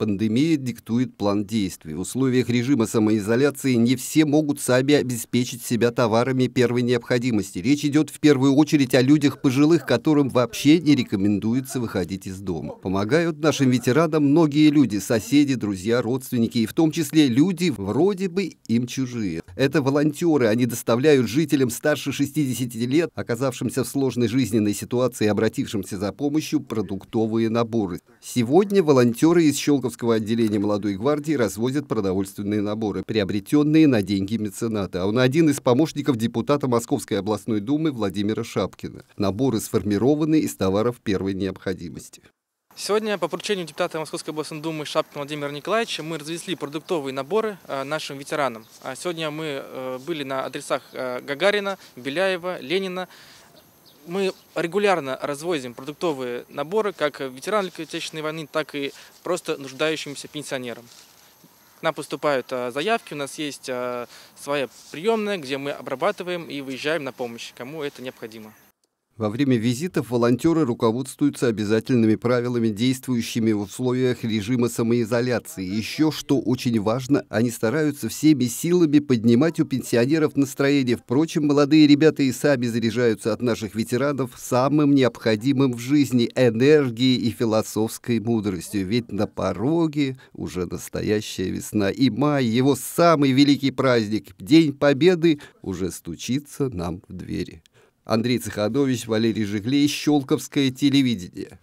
Пандемия диктует план действий. В условиях режима самоизоляции не все могут сами обеспечить себя товарами первой необходимости. Речь идет в первую очередь о людях пожилых, которым вообще не рекомендуется выходить из дома. Помогают нашим ветеранам многие люди, соседи, друзья, родственники, и в том числе люди вроде бы им чужие. Это волонтеры, они доставляют жителям старше 60 лет, оказавшимся в сложной жизненной ситуации и обратившимся за помощью, продуктовые наборы. Сегодня волонтеры из Щелков Иркутского отделения молодой гвардии развозят продовольственные наборы, приобретенные на деньги мецената. А он один из помощников депутата Московской областной думы Владимира Шапкина. Наборы сформированы из товаров первой необходимости. Сегодня по поручению депутата Московской областной думы Шапкина Владимира Николаевича мы развезли продуктовые наборы э, нашим ветеранам. А сегодня мы э, были на адресах э, Гагарина, Беляева, Ленина, мы регулярно развозим продуктовые наборы как ветеранам Великой Отечественной войны, так и просто нуждающимся пенсионерам. К нам поступают а, заявки, у нас есть а, своя приемная, где мы обрабатываем и выезжаем на помощь, кому это необходимо. Во время визитов волонтеры руководствуются обязательными правилами, действующими в условиях режима самоизоляции. Еще, что очень важно, они стараются всеми силами поднимать у пенсионеров настроение. Впрочем, молодые ребята и сами заряжаются от наших ветеранов самым необходимым в жизни – энергией и философской мудростью. Ведь на пороге уже настоящая весна. И май, его самый великий праздник, День Победы, уже стучится нам в двери. Андрей Цехадович, Валерий Жиглей, Щелковское телевидение.